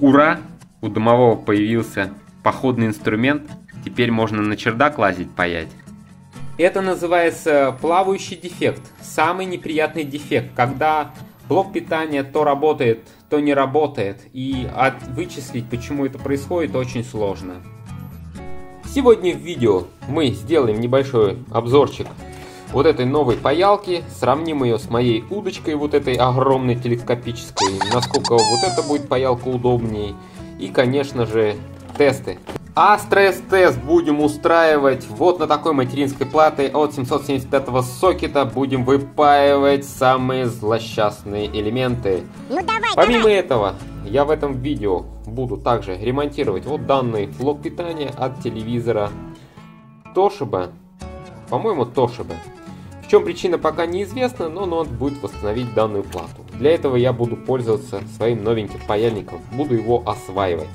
Ура! У домового появился походный инструмент, теперь можно на чердак лазить паять. Это называется плавающий дефект, самый неприятный дефект, когда блок питания то работает, то не работает, и от вычислить, почему это происходит, очень сложно. Сегодня в видео мы сделаем небольшой обзорчик вот этой новой паялки, сравним ее с моей удочкой вот этой огромной телескопической, насколько вот это будет паялка удобнее. И, конечно же, тесты. А стресс-тест будем устраивать вот на такой материнской платы от 775 сокета. Будем выпаивать самые злосчастные элементы. Ну, давай, Помимо давай. этого, я в этом видео буду также ремонтировать вот данный блок питания от телевизора Toshiba. По-моему, Toshiba чем причина пока неизвестна, но надо будет восстановить данную плату. Для этого я буду пользоваться своим новеньким паяльником, буду его осваивать.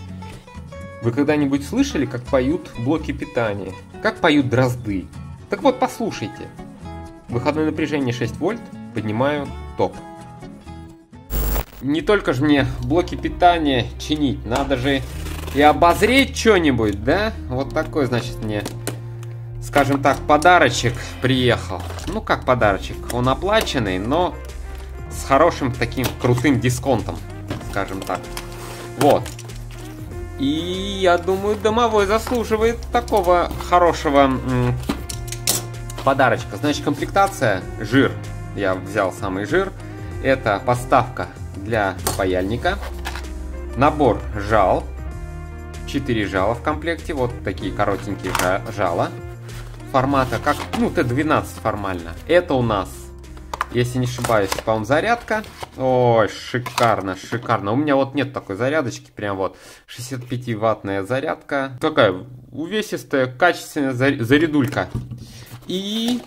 Вы когда-нибудь слышали, как поют блоки питания? Как поют дрозды? Так вот, послушайте. Выходное напряжение 6 вольт, поднимаю топ. Не только же мне блоки питания чинить, надо же и обозреть что-нибудь, да? Вот такой, значит, мне скажем так, подарочек приехал. Ну, как подарочек, он оплаченный, но с хорошим таким крутым дисконтом, скажем так. Вот. И я думаю, домовой заслуживает такого хорошего подарочка. Значит, комплектация жир. Я взял самый жир. Это поставка для паяльника. Набор жал. 4 жала в комплекте. Вот такие коротенькие жала формата, как, ну, Т12 формально. Это у нас, если не ошибаюсь, по-моему, зарядка. Ой, шикарно, шикарно. У меня вот нет такой зарядочки, прям вот 65-ваттная зарядка. Какая увесистая, качественная зарядулька. И,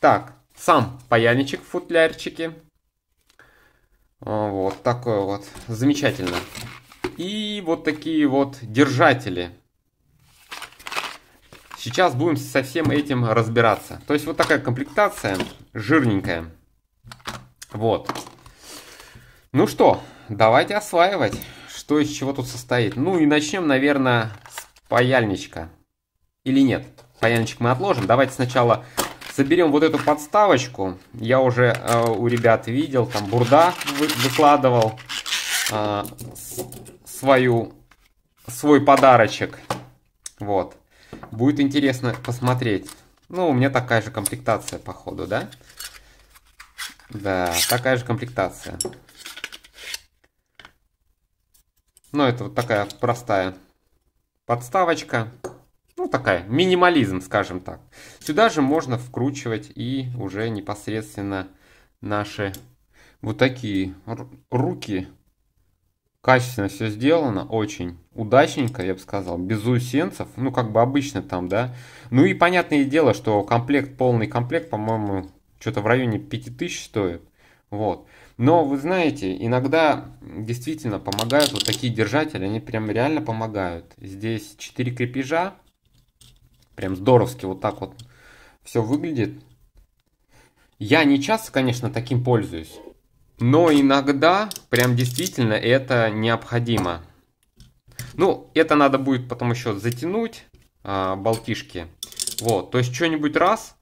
так, сам паяничек в футлярчике. Вот такой вот, замечательно. И вот такие вот держатели Сейчас будем со всем этим разбираться. То есть вот такая комплектация, жирненькая. Вот. Ну что, давайте осваивать, что из чего тут состоит. Ну и начнем, наверное, с паяльничка. Или нет? Паяльничек мы отложим. Давайте сначала соберем вот эту подставочку. Я уже э, у ребят видел, там бурда вы, выкладывал э, свою, свой подарочек. Вот. Будет интересно посмотреть. Ну, у меня такая же комплектация, походу, да? Да, такая же комплектация. Ну, это вот такая простая подставочка. Ну, такая, минимализм, скажем так. Сюда же можно вкручивать и уже непосредственно наши вот такие руки Качественно все сделано, очень удачненько, я бы сказал, без заусенцев, ну как бы обычно там, да. Ну и понятное дело, что комплект, полный комплект, по-моему, что-то в районе 5000 стоит, вот. Но вы знаете, иногда действительно помогают вот такие держатели, они прям реально помогают. Здесь 4 крепежа, прям здоровски вот так вот все выглядит. Я не часто, конечно, таким пользуюсь, но иногда прям действительно это необходимо. Ну, это надо будет потом еще затянуть, а, болтишки. Вот, то есть что-нибудь раз,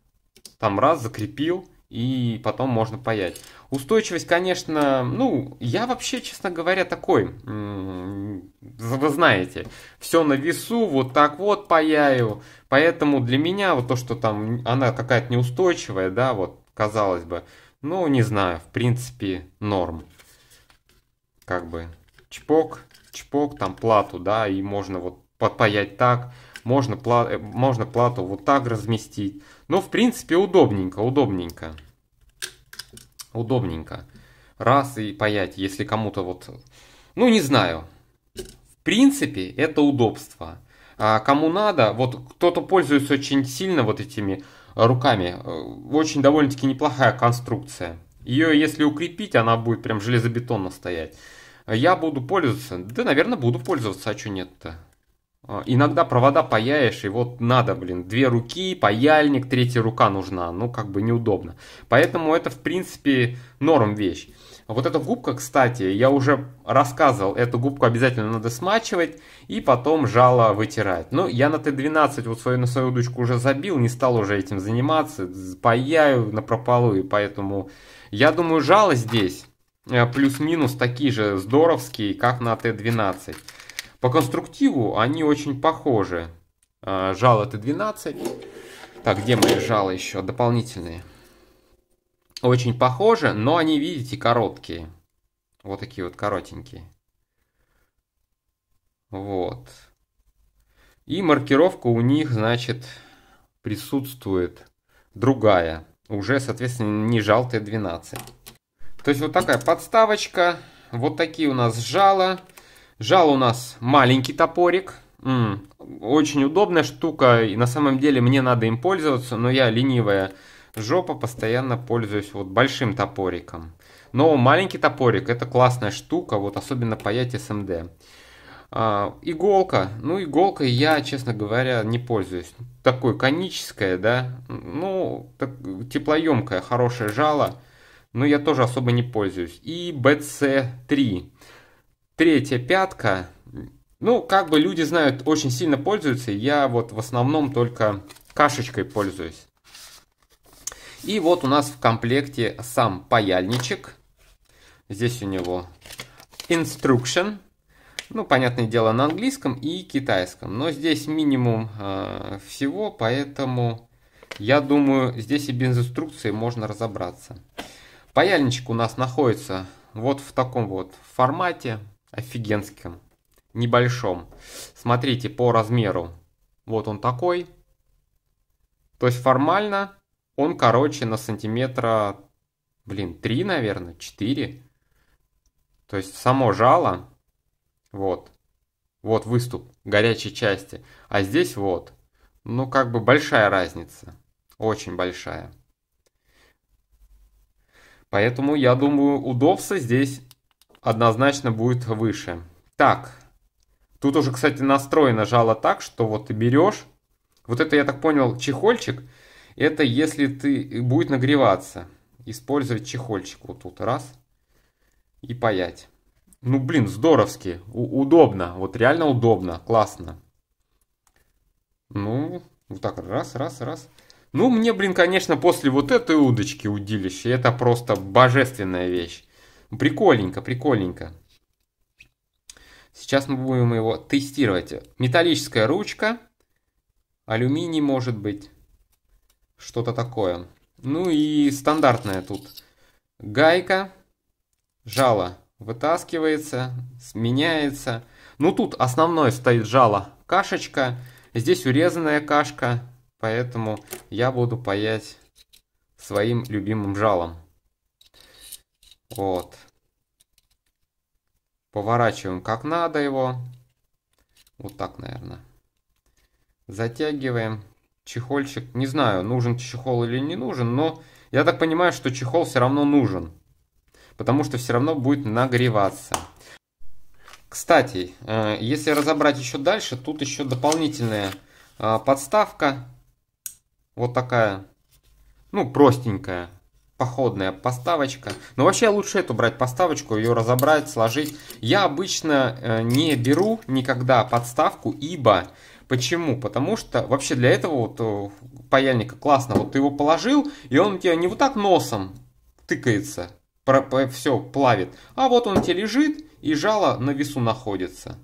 там раз закрепил, и потом можно паять. Устойчивость, конечно, ну, я вообще, честно говоря, такой, вы знаете, все на весу, вот так вот паяю, поэтому для меня вот то, что там она какая-то неустойчивая, да, вот, казалось бы, ну, не знаю, в принципе, норм. Как бы чпок, чпок, там плату, да, и можно вот подпаять так, можно, пла э, можно плату вот так разместить. Но, ну, в принципе, удобненько, удобненько. Удобненько. Раз и паять, если кому-то вот... Ну, не знаю. В принципе, это удобство. А кому надо, вот кто-то пользуется очень сильно вот этими Э, руками. Э, очень довольно-таки неплохая конструкция. Ее, если укрепить, она будет прям железобетонно стоять. Я буду пользоваться. Да, наверное, буду пользоваться, а что нет-то? А, иногда провода паяешь, и вот надо, блин, две руки, паяльник, третья рука нужна. Ну, как бы неудобно. Поэтому это, в принципе, норм вещь. А вот эта губка, кстати, я уже рассказывал, эту губку обязательно надо смачивать и потом жало вытирать. Ну, я на Т12 вот свою, на свою удочку уже забил, не стал уже этим заниматься, паяю на прополу, и поэтому я думаю, жало здесь э, плюс-минус такие же здоровские, как на Т12. По конструктиву они очень похожи. Э, жало Т12. Так, где мои жало еще дополнительные? Очень похожи, но они, видите, короткие. Вот такие вот коротенькие. Вот. И маркировка у них, значит, присутствует другая. Уже, соответственно, не желтая 12. То есть вот такая подставочка. Вот такие у нас жало, жало у нас маленький топорик. Очень удобная штука. И на самом деле мне надо им пользоваться, но я ленивая жопа, постоянно пользуюсь вот большим топориком. Но маленький топорик это классная штука, вот особенно паять СМД. Эм а, иголка. Ну, иголкой я, честно говоря, не пользуюсь. Такой коническая, да. Ну, так, теплоемкая, хорошее жало. Но я тоже особо не пользуюсь. И BC3. Третья пятка. Ну, как бы люди знают, очень сильно пользуются. Я вот в основном только кашечкой пользуюсь. И вот у нас в комплекте сам паяльничек. Здесь у него instruction. Ну, понятное дело, на английском и китайском. Но здесь минимум э, всего, поэтому я думаю, здесь и без инструкции можно разобраться. Паяльничек у нас находится вот в таком вот формате офигенском, небольшом. Смотрите по размеру. Вот он такой. То есть формально он короче на сантиметра, блин, 3, наверное, 4. То есть само жало, вот, вот выступ горячей части, а здесь вот. Ну, как бы большая разница, очень большая. Поэтому, я думаю, у Довса здесь однозначно будет выше. Так, тут уже, кстати, настроено жало так, что вот ты берешь, вот это, я так понял, чехольчик – это если ты э, будет нагреваться, использовать чехольчик вот тут раз и паять. Ну блин, здоровски, У удобно, вот реально удобно, классно. Ну, вот так раз, раз, раз. Ну, мне, блин, конечно, после вот этой удочки удилище, это просто божественная вещь. Прикольненько, прикольненько. Сейчас мы будем его тестировать. Металлическая ручка, алюминий может быть что-то такое. Ну и стандартная тут гайка, жало вытаскивается, сменяется. Ну тут основное стоит жало кашечка, здесь урезанная кашка, поэтому я буду паять своим любимым жалом. Вот. Поворачиваем как надо его. Вот так, наверное. Затягиваем чехольчик. Не знаю, нужен чехол или не нужен, но я так понимаю, что чехол все равно нужен. Потому что все равно будет нагреваться. Кстати, э, если разобрать еще дальше, тут еще дополнительная э, подставка. Вот такая, ну, простенькая, походная поставочка. Но вообще лучше эту брать поставочку, ее разобрать, сложить. Я обычно э, не беру никогда подставку, ибо Почему? Потому что вообще для этого вот э, паяльника классно. Вот ты его положил, и он у тебя не вот так носом тыкается, про, про, все плавит. А вот он тебе лежит, и жало на весу находится.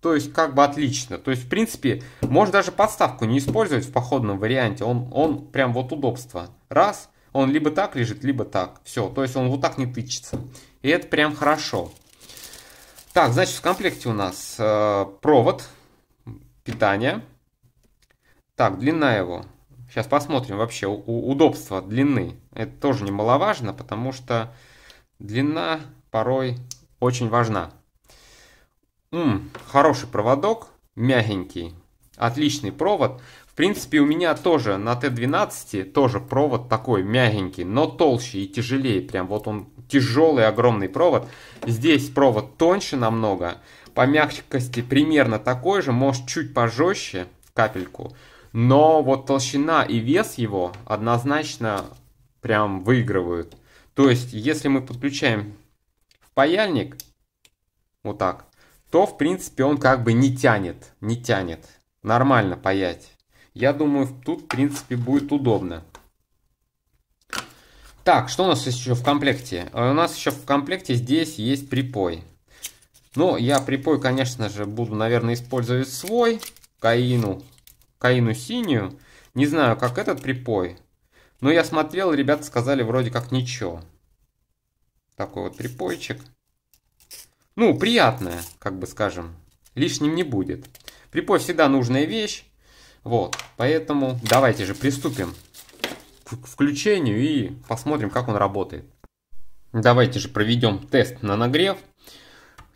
То есть, как бы отлично. То есть, в принципе, можно даже подставку не использовать в походном варианте. Он, он прям вот удобство. Раз, он либо так лежит, либо так. Все, то есть он вот так не тычется. И это прям хорошо. Так, значит, в комплекте у нас э, провод питания. Так, длина его. Сейчас посмотрим вообще у удобства длины. Это тоже немаловажно, потому что длина порой очень важна. М, хороший проводок, мягенький, отличный провод. В принципе, у меня тоже на Т12 тоже провод такой мягенький, но толще и тяжелее. Прям вот он тяжелый, огромный провод. Здесь провод тоньше намного по мягкости примерно такой же, может чуть пожестче, капельку, но вот толщина и вес его однозначно прям выигрывают. То есть, если мы подключаем в паяльник, вот так, то, в принципе, он как бы не тянет, не тянет. Нормально паять. Я думаю, тут, в принципе, будет удобно. Так, что у нас еще в комплекте? Э, у нас еще в комплекте здесь есть припой. Но ну, я припой, конечно же, буду, наверное, использовать свой, каину, каину синюю. Не знаю, как этот припой, но я смотрел, ребята сказали вроде как ничего. Такой вот припойчик. Ну, приятное, как бы скажем, лишним не будет. Припой всегда нужная вещь, вот, поэтому давайте же приступим к включению и посмотрим, как он работает. Давайте же проведем тест на нагрев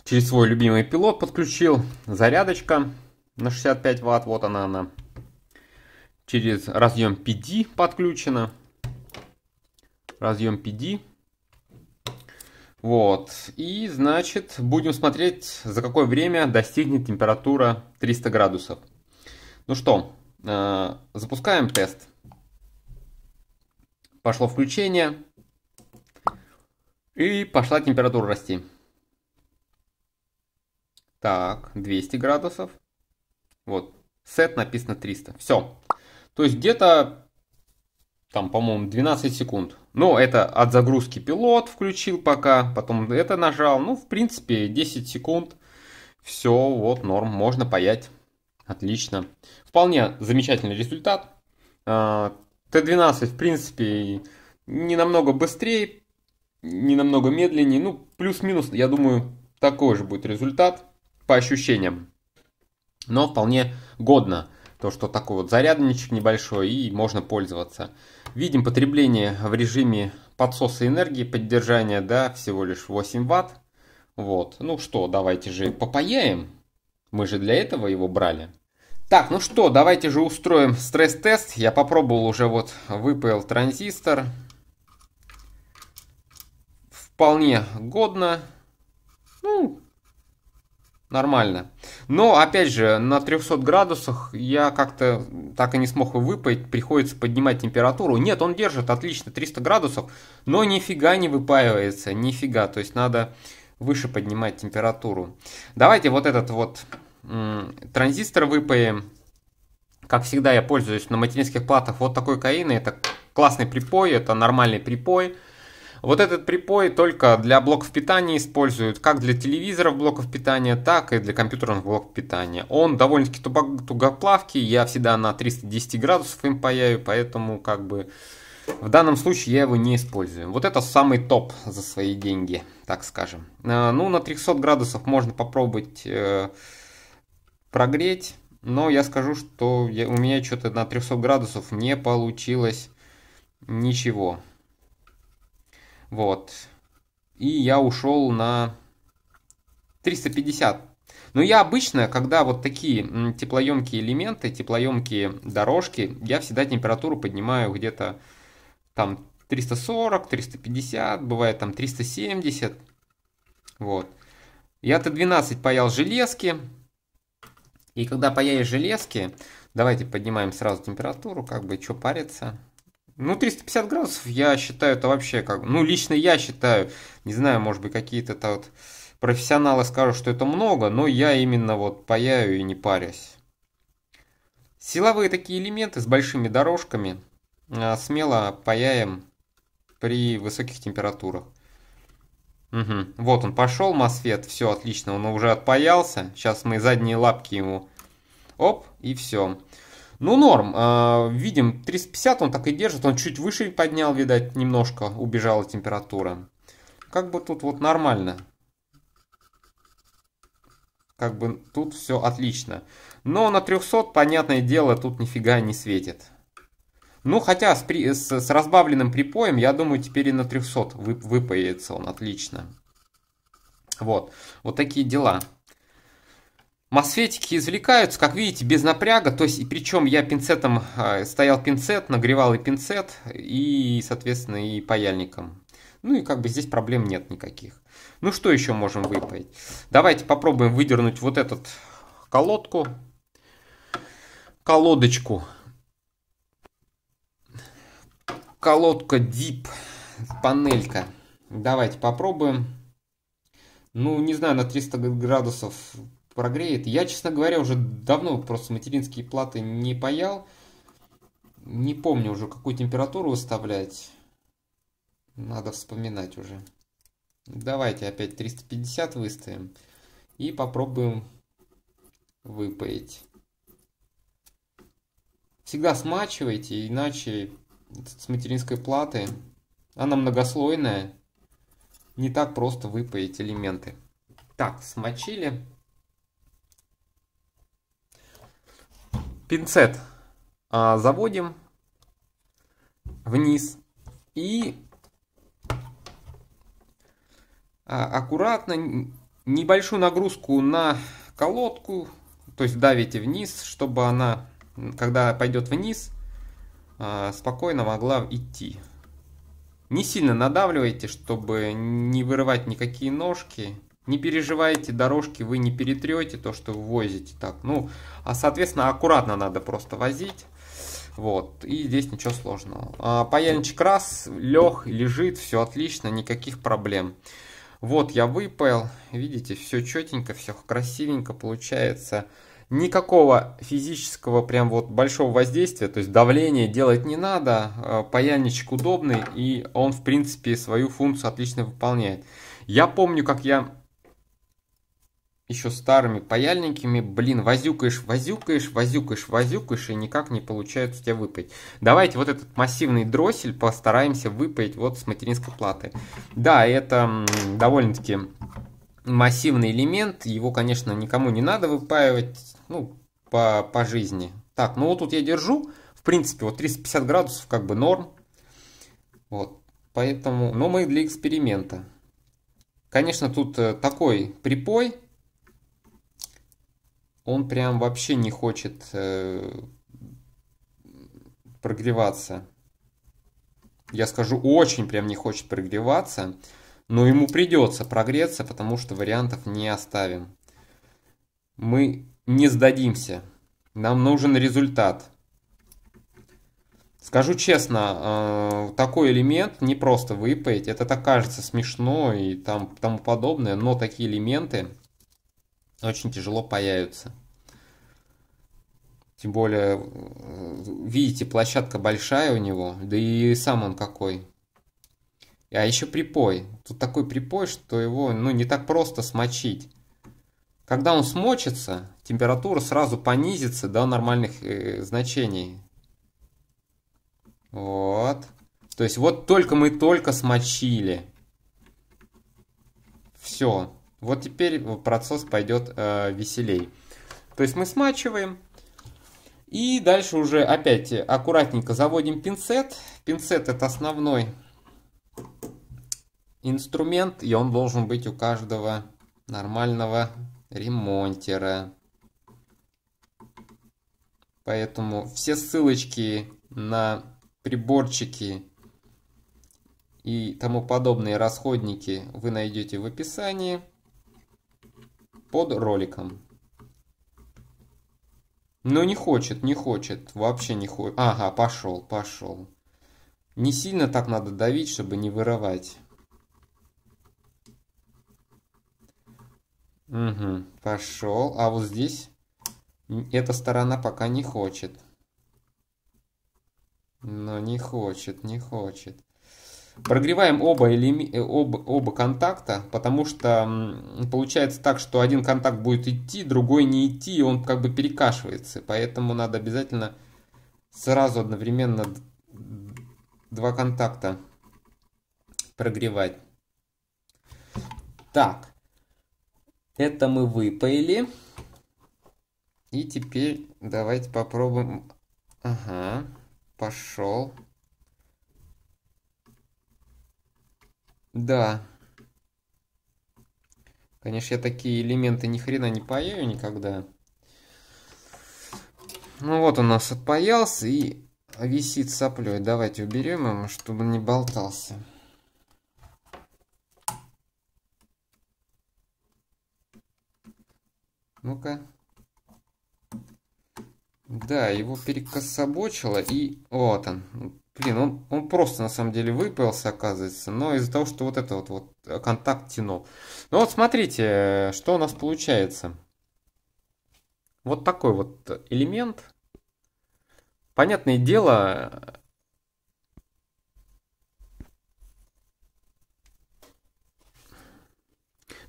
через свой любимый пилот подключил. Зарядочка на 65 ватт, вот она она. Через разъем PD подключена. Разъем PD. Вот. И, значит, будем смотреть, за какое время достигнет температура 300 градусов. Ну что, э, запускаем тест. Пошло включение. И пошла температура расти. Так, 200 градусов. Вот, сет написано 300. Все. То есть где-то там, по-моему, 12 секунд. Ну, это от загрузки пилот включил пока, потом это нажал. Ну, в принципе, 10 секунд. Все, вот норм, можно паять. Отлично. Вполне замечательный результат. А, Т-12, в принципе, не намного быстрее, не намного медленнее. Ну, плюс-минус, я думаю, такой же будет результат по ощущениям. Но вполне годно то, что такой вот зарядничек небольшой и можно пользоваться. Видим потребление в режиме подсоса энергии, поддержания, да, всего лишь 8 ватт. Вот, ну что, давайте же попаяем. Мы же для этого его брали. Так, ну что, давайте же устроим стресс-тест. Я попробовал уже вот, выпаял транзистор. Вполне годно. Ну, нормально. Но, опять же, на 300 градусах я как-то так и не смог выпаять, приходится поднимать температуру. Нет, он держит отлично 300 градусов, но нифига не выпаивается, нифига. То есть надо выше поднимать температуру. Давайте вот этот вот транзистор выпаем. Как всегда, я пользуюсь на материнских платах вот такой каиной. Это классный припой, это нормальный припой. Вот этот припой только для блоков питания используют, как для телевизоров блоков питания, так и для компьютерных блоков питания. Он довольно-таки тугоплавкий, я всегда на 310 градусов им паяю, поэтому как бы в данном случае я его не использую. Вот это самый топ за свои деньги, так скажем. А, ну, на 300 градусов можно попробовать э, прогреть, но я скажу, что у меня что-то на 300 градусов не получилось ничего. Вот. И я ушел на 350. Но я обычно, когда вот такие теплоемкие элементы, теплоемкие дорожки, я всегда температуру поднимаю где-то там 340, 350, бывает там 370. Вот. Я Т12 паял железки. И когда паяешь железки, давайте поднимаем сразу температуру, как бы что париться. Ну, 350 градусов, я считаю, это вообще как... Ну, лично я считаю, не знаю, может быть, какие-то вот профессионалы скажут, что это много, но я именно вот паяю и не парюсь. Силовые такие элементы с большими дорожками а, смело паяем при высоких температурах. Угу. Вот он пошел, Мосфет, все отлично, он уже отпаялся. Сейчас мы задние лапки ему. Оп, и все. Ну, норм. А, видим, 350 он так и держит. Он чуть выше поднял, видать, немножко убежала температура. Как бы тут вот нормально. Как бы тут все отлично. Но на 300, понятное дело, тут нифига не светит. Ну, хотя с, при, с, с разбавленным припоем, я думаю, теперь и на 300 вып, выпоется он отлично. Вот, вот такие дела. Мосфетики извлекаются, как видите, без напряга, то есть, и причем я пинцетом, а, стоял пинцет, нагревал и пинцет, и, соответственно, и паяльником. Ну и как бы здесь проблем нет никаких. Ну что еще можем выпаять? Давайте попробуем выдернуть вот этот колодку, колодочку. Колодка Deep, панелька. Давайте попробуем. Ну, не знаю, на 300 градусов прогреет. Я, честно говоря, уже давно просто материнские платы не паял. Не помню уже, какую температуру выставлять. Надо вспоминать уже. Давайте опять 350 выставим. И попробуем выпаять. Всегда смачивайте, иначе с материнской платы она многослойная. Не так просто выпаять элементы. Так, смочили. пинцет а, заводим вниз и а, аккуратно небольшую нагрузку на колодку, то есть давите вниз, чтобы она, когда пойдет вниз, а, спокойно могла идти. Не сильно надавливайте, чтобы не вырывать никакие ножки. Не переживайте, дорожки вы не перетрете, то, что вы возите так. Ну, а, соответственно, аккуратно надо просто возить. Вот, и здесь ничего сложного. А, паяльничек раз, лег, лежит, все отлично, никаких проблем. Вот я выпаял, видите, все четенько, все красивенько получается. Никакого физического прям вот большого воздействия, то есть давление делать не надо. А, паяльничек удобный и он в принципе свою функцию отлично выполняет. Я помню, как я еще старыми паяльниками, блин, возюкаешь, возюкаешь, возюкаешь, возюкаешь, и никак не получается у тебя выпаять. Давайте вот этот массивный дроссель постараемся выпаять вот с материнской платы. Да, это довольно-таки массивный элемент, его, конечно, никому не надо выпаивать, ну, по, по жизни. Так, ну вот тут я держу, в принципе, вот 350 градусов как бы норм, вот, поэтому, но мы для эксперимента. Конечно, тут э, такой припой, он прям вообще не хочет э, прогреваться. Я скажу, очень прям не хочет прогреваться, но ему придется прогреться, потому что вариантов не оставим. Мы не сдадимся. Нам нужен результат. Скажу честно, э, такой элемент не просто выпаять. Это так кажется смешно и там, тому подобное, но такие элементы очень тяжело появится. Тем более, видите, площадка большая у него, да и сам он какой. А еще припой. Тут такой припой, что его ну, не так просто смочить. Когда он смочится, температура сразу понизится до нормальных э, значений. Вот. То есть вот только мы только смочили. Все. Вот теперь процесс пойдет э, веселей. То есть мы смачиваем. И дальше уже опять аккуратненько заводим пинцет. Пинцет это основной инструмент. И он должен быть у каждого нормального ремонтера. Поэтому все ссылочки на приборчики и тому подобные расходники вы найдете в описании под роликом. Но ну, не хочет, не хочет, вообще не хочет. Ага, пошел, пошел. Не сильно так надо давить, чтобы не вырывать. Угу, пошел. А вот здесь эта сторона пока не хочет. Но не хочет, не хочет. Прогреваем оба, элеми... Э, оба, оба контакта, потому что получается так, что один контакт будет идти, другой не идти, и он как бы перекашивается. Поэтому надо обязательно сразу одновременно два контакта прогревать. Так, это мы выпаяли. И теперь давайте попробуем. Ага, пошел. Да. Конечно, я такие элементы ни хрена не паяю никогда. Ну вот у нас отпаялся и висит соплей. Давайте уберем его, чтобы он не болтался. Ну-ка. Да, его перекособочило и... Вот он. Блин, он, он просто на самом деле выпался, оказывается, но из-за того, что вот это вот, вот э, контакт тянул. Ну вот смотрите, э, что у нас получается. Вот такой вот элемент. Понятное дело,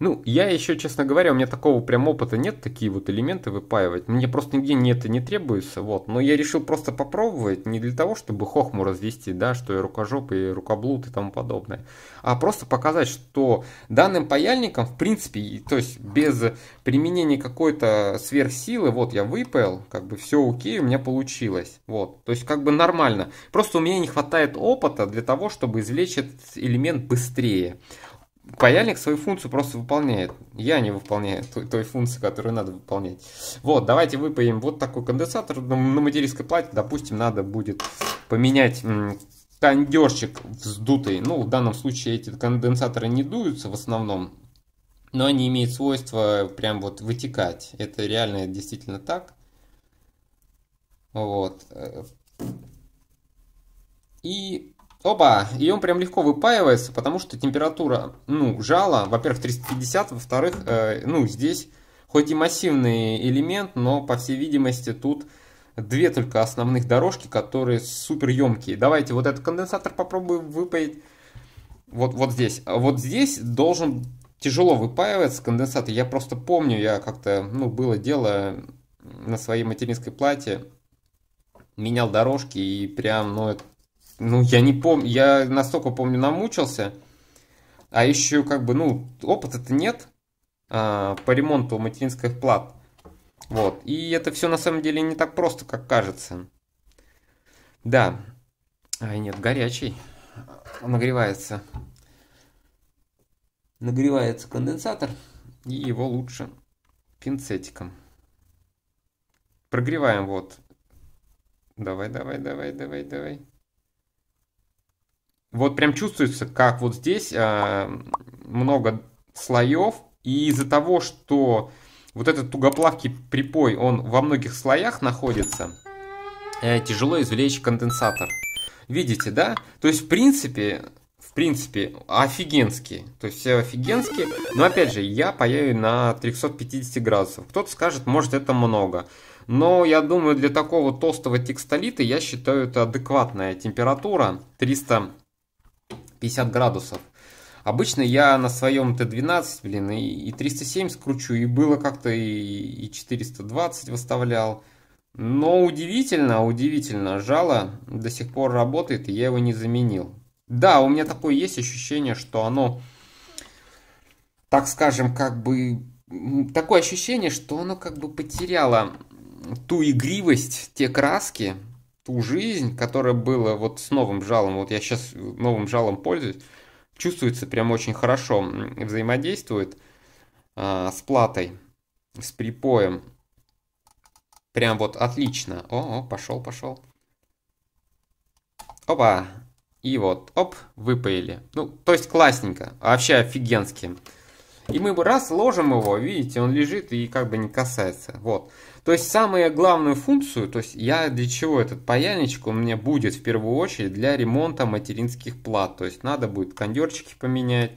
Ну, я еще, честно говоря, у меня такого прям опыта нет, такие вот элементы выпаивать. Мне просто нигде не это не требуется, вот. Но я решил просто попробовать, не для того, чтобы хохму развести, да, что и рукожоп, и рукоблуд, и тому подобное. А просто показать, что данным паяльником, в принципе, то есть без применения какой-то сверхсилы, вот, я выпаял, как бы все окей, у меня получилось, вот. То есть как бы нормально. Просто у меня не хватает опыта для того, чтобы извлечь этот элемент быстрее паяльник свою функцию просто выполняет. Я не выполняю той, той функции, которую надо выполнять. Вот, давайте выпаем вот такой конденсатор. На материнской плате, допустим, надо будет поменять кондерчик вздутый. Ну, в данном случае эти конденсаторы не дуются в основном, но они имеют свойство прям вот вытекать. Это реально действительно так. Вот. Э, и Оба! И он прям легко выпаивается, потому что температура, ну, жала, во-первых, 350, во-вторых, э, ну, здесь хоть и массивный элемент, но, по всей видимости, тут две только основных дорожки, которые супер емкие. Давайте вот этот конденсатор попробую выпаять вот, вот здесь. А вот здесь должен тяжело выпаиваться конденсатор. Я просто помню, я как-то, ну, было дело на своей материнской плате, менял дорожки и прям, ну, это ну, я не помню, я настолько помню, намучился. А еще, как бы, ну, опыта-то нет а, по ремонту материнских плат. Вот. И это все на самом деле не так просто, как кажется. Да. Ай, нет, горячий. Нагревается. Нагревается конденсатор. И его лучше пинцетиком. Прогреваем вот. Давай, давай, давай, давай, давай вот прям чувствуется, как вот здесь э, много слоев, и из-за того, что вот этот тугоплавкий припой, он во многих слоях находится, э, тяжело извлечь конденсатор. Видите, да? То есть, в принципе, в принципе, офигенский. То есть, все офигенские. Но, опять же, я паяю на 350 градусов. Кто-то скажет, может, это много. Но я думаю, для такого толстого текстолита я считаю это адекватная температура. 300 50 градусов. Обычно я на своем Т12, блин, и, и 307 скручу, и было как-то и, и 420 выставлял. Но удивительно, удивительно, жало до сих пор работает, и я его не заменил. Да, у меня такое есть ощущение, что оно, так скажем, как бы... Такое ощущение, что оно как бы потеряло ту игривость, те краски, ту жизнь, которая была вот с новым жалом, вот я сейчас новым жалом пользуюсь, чувствуется прям очень хорошо, взаимодействует а, с платой, с припоем. Прям вот отлично. О, о, пошел, пошел. Опа. И вот, оп, выпаяли. Ну, то есть классненько, вообще офигенски. И мы раз ложим его, видите, он лежит и как бы не касается. Вот. То есть самую главную функцию, то есть я для чего этот паяльничек, он мне будет в первую очередь для ремонта материнских плат. То есть надо будет кондерчики поменять.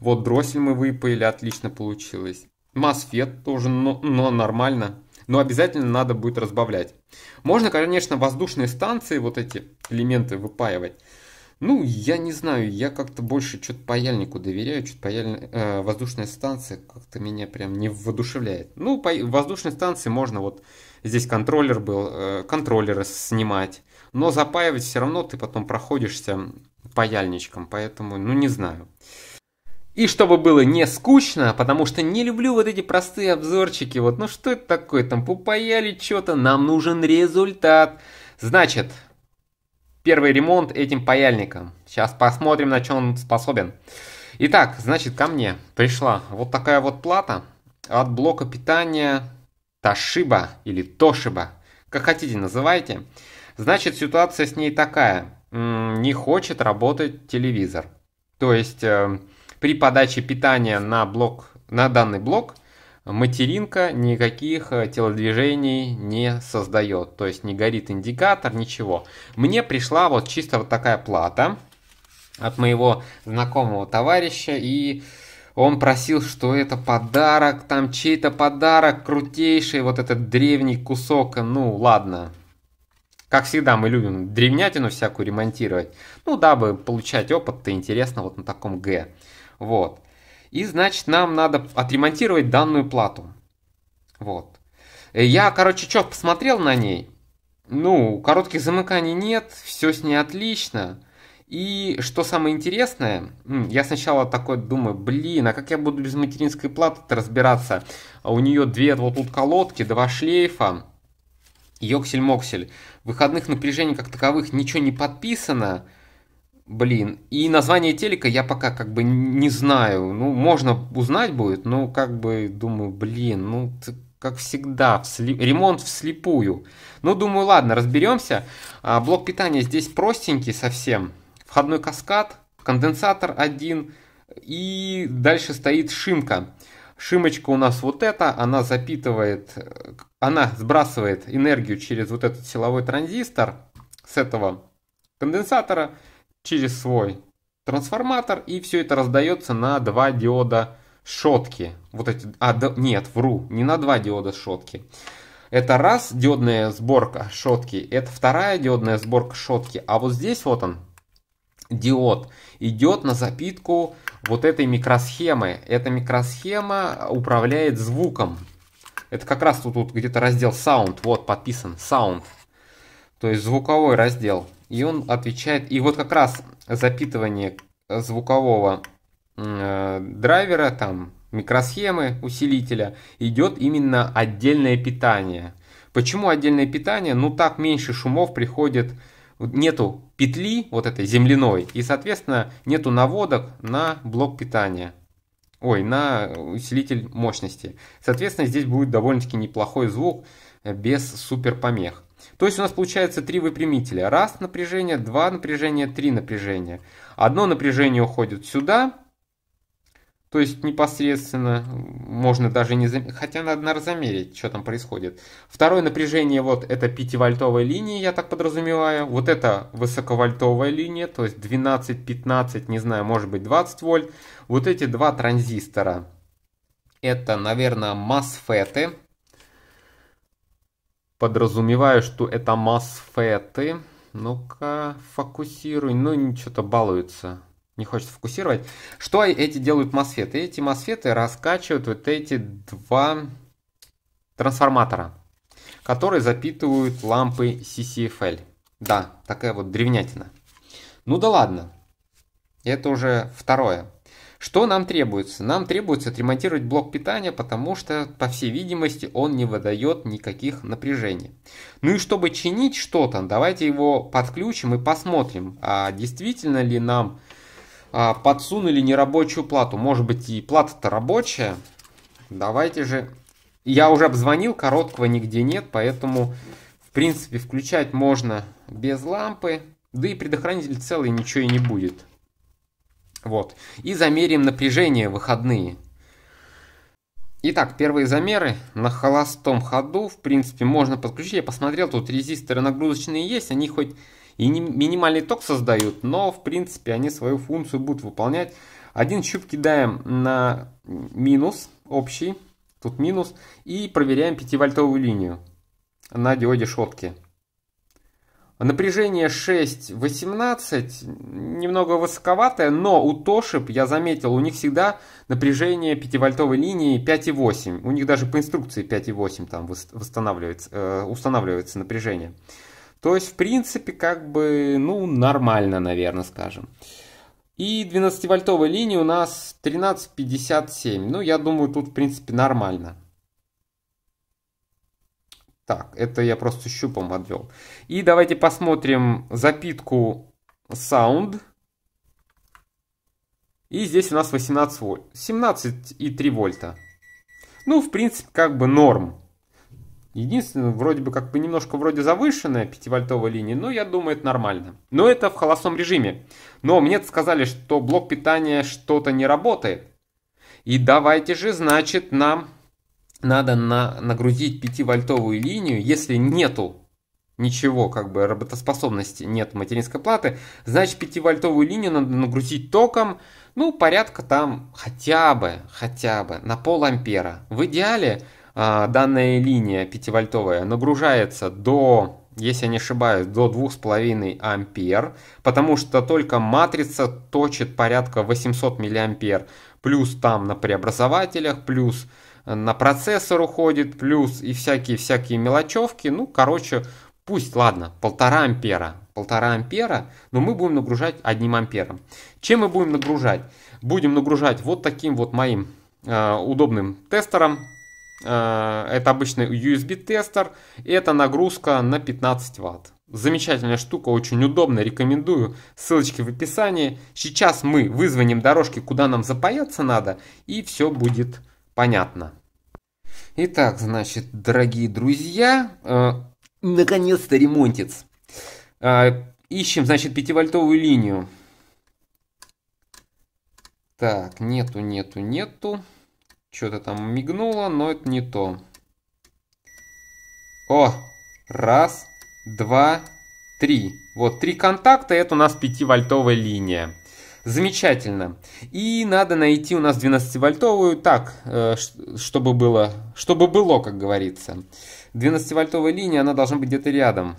Вот дроссель мы выпаяли, отлично получилось. Мосфет тоже, но, но нормально. Но обязательно надо будет разбавлять. Можно, конечно, воздушные станции, вот эти элементы выпаивать. Ну, я не знаю, я как-то больше что-то паяльнику доверяю, что-то паяль... э, воздушная станция как-то меня прям не воодушевляет. Ну, по воздушной станции можно вот здесь контроллер был, э, контроллеры снимать, но запаивать все равно ты потом проходишься паяльничком, поэтому, ну, не знаю. И чтобы было не скучно, потому что не люблю вот эти простые обзорчики, вот, ну что это такое, там, попаяли что-то, нам нужен результат. Значит, первый ремонт этим паяльником. Сейчас посмотрим, на чем он способен. Итак, значит, ко мне пришла вот такая вот плата от блока питания Toshiba или Toshiba, как хотите называйте. Значит, ситуация с ней такая. Не хочет работать телевизор. То есть, э, при подаче питания на блок на данный блок материнка никаких э, телодвижений не создает, то есть не горит индикатор, ничего. Мне пришла вот чисто вот такая плата от моего знакомого товарища, и он просил, что это подарок, там чей-то подарок крутейший, вот этот древний кусок, ну ладно. Как всегда, мы любим древнятину всякую ремонтировать, ну дабы получать опыт-то интересно вот на таком Г. Вот. И значит нам надо отремонтировать данную плату. Вот. Э, я, короче, чет посмотрел на ней. Ну, коротких замыканий нет, все с ней отлично. И что самое интересное, я сначала такой думаю, блин, а как я буду без материнской платы разбираться? А у нее две вот тут колодки, два шлейфа, йоксель-моксель. Выходных напряжений как таковых ничего не подписано. Блин, и название телека я пока как бы не знаю. Ну, можно узнать будет, но как бы думаю, блин, ну, как всегда, вслеп... ремонт вслепую. Ну, думаю, ладно, разберемся. А, блок питания здесь простенький совсем. Входной каскад, конденсатор один, и дальше стоит шимка. Шимочка у нас вот эта, она запитывает, э, она сбрасывает энергию через вот этот силовой транзистор с этого конденсатора – через свой трансформатор, и все это раздается на два диода шотки. Вот эти, а, да, нет, вру, не на два диода шотки. Это раз диодная сборка шотки, это вторая диодная сборка шотки, а вот здесь вот он, диод, идет на запитку вот этой микросхемы. Эта микросхема управляет звуком. Это как раз тут, тут где-то раздел Sound, вот подписан Sound, то есть звуковой раздел. И он отвечает, и вот как раз запитывание э, звукового э, драйвера, там микросхемы усилителя, идет именно отдельное питание. Почему отдельное питание? Ну так меньше шумов приходит, нету петли вот этой земляной, и соответственно нету наводок на блок питания. Ой, на усилитель мощности. Соответственно, здесь будет довольно-таки неплохой звук э, без супер помех. То есть у нас получается три выпрямителя. Раз напряжение, два напряжения, три напряжения. Одно напряжение уходит сюда, то есть непосредственно можно даже не замерить, хотя надо, наверное, замерить, что там происходит. Второе напряжение, вот это 5-вольтовая линия, я так подразумеваю. Вот это высоковольтовая линия, то есть 12, 15, не знаю, может быть 20 вольт. Вот эти два транзистора, это, наверное, MOSFET, Подразумеваю, что это MOSFET. Ну-ка, фокусируй. Ну, ничего-то балуется. Не хочет фокусировать. Что эти делают MOSFET? Эти MOSFET раскачивают вот эти два трансформатора, которые запитывают лампы CCFL. Да, такая вот древнятина. Ну да ладно. Это уже второе. Что нам требуется? Нам требуется отремонтировать блок питания, потому что, по всей видимости, он не выдает никаких напряжений. Ну и чтобы чинить что-то, давайте его подключим и посмотрим, а действительно ли нам а, подсунули нерабочую плату. Может быть и плата-то рабочая. Давайте же... Я уже обзвонил, короткого нигде нет, поэтому, в принципе, включать можно без лампы. Да и предохранитель целый ничего и не будет. Вот. И замерим напряжение выходные. Итак, первые замеры на холостом ходу, в принципе, можно подключить. Я посмотрел, тут резисторы нагрузочные есть, они хоть и не, минимальный ток создают, но, в принципе, они свою функцию будут выполнять. Один щуп кидаем на минус общий, тут минус, и проверяем 5-вольтовую линию на диоде шотки. Напряжение 6-18, немного высоковатое, но у Тошип, я заметил, у них всегда напряжение 5-вольтовой линии 5,8. У них даже по инструкции 5,8 там восстанавливается, э, устанавливается напряжение. То есть, в принципе, как бы, ну, нормально, наверное, скажем. И 12-вольтовая линия у нас 13,57. Ну, я думаю, тут, в принципе, нормально. Так, это я просто щупом отвел. И давайте посмотрим запитку sound. И здесь у нас 18 вольт, 17 и 3 вольта. Ну, в принципе, как бы норм. Единственное, вроде бы как бы немножко вроде завышенная 5-вольтовая линия, но я думаю, это нормально. Но это в холостом режиме. Но мне сказали, что блок питания что-то не работает. И давайте же, значит, нам надо на, нагрузить 5-вольтовую линию, если нету ничего, как бы работоспособности нет материнской платы, значит 5-вольтовую линию надо нагрузить током, ну, порядка там хотя бы, хотя бы на пол ампера. В идеале э, данная линия 5-вольтовая нагружается до, если я не ошибаюсь, до 2,5 ампер, потому что только матрица точит порядка 800 миллиампер, плюс там на преобразователях, плюс на процессор уходит, плюс и всякие-всякие мелочевки. Ну, короче, пусть, ладно, полтора ампера, полтора ампера, но мы будем нагружать одним ампером. Чем мы будем нагружать? Будем нагружать вот таким вот моим э, удобным тестером. Э, это обычный USB тестер. Это нагрузка на 15 ватт. Замечательная штука, очень удобная, рекомендую. Ссылочки в описании. Сейчас мы вызвоним дорожки, куда нам запаяться надо, и все будет Понятно. Итак, значит, дорогие друзья, э, наконец-то ремонтец. Э, ищем, значит, 5-вольтовую линию. Так, нету, нету, нету. Что-то там мигнуло, но это не то. О, раз, два, три. Вот три контакта, это у нас 5-вольтовая линия. Замечательно. И надо найти у нас 12-вольтовую так, э, чтобы было, чтобы было, как говорится. 12-вольтовая линия, она должна быть где-то рядом.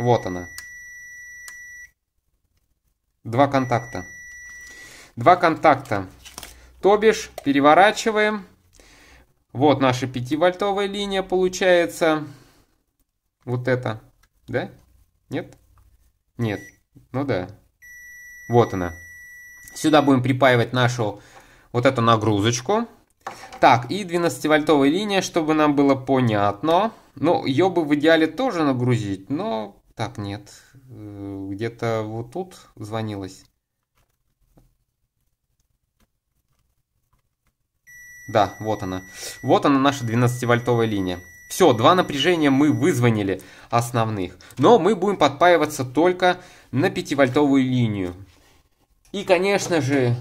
Вот она. Два контакта. Два контакта. То бишь, переворачиваем. Вот наша 5-вольтовая линия получается. Вот это, да? Нет? Нет. Ну да. Вот она. Сюда будем припаивать нашу вот эту нагрузочку. Так, и 12-вольтовая линия, чтобы нам было понятно. Ну, ее бы в идеале тоже нагрузить, но... Так, нет. Э, где-то вот тут звонилось. Да, вот она. Вот она наша 12-вольтовая линия. Все, два напряжения мы вызвонили основных. Но мы будем подпаиваться только на 5-вольтовую линию. И, конечно же,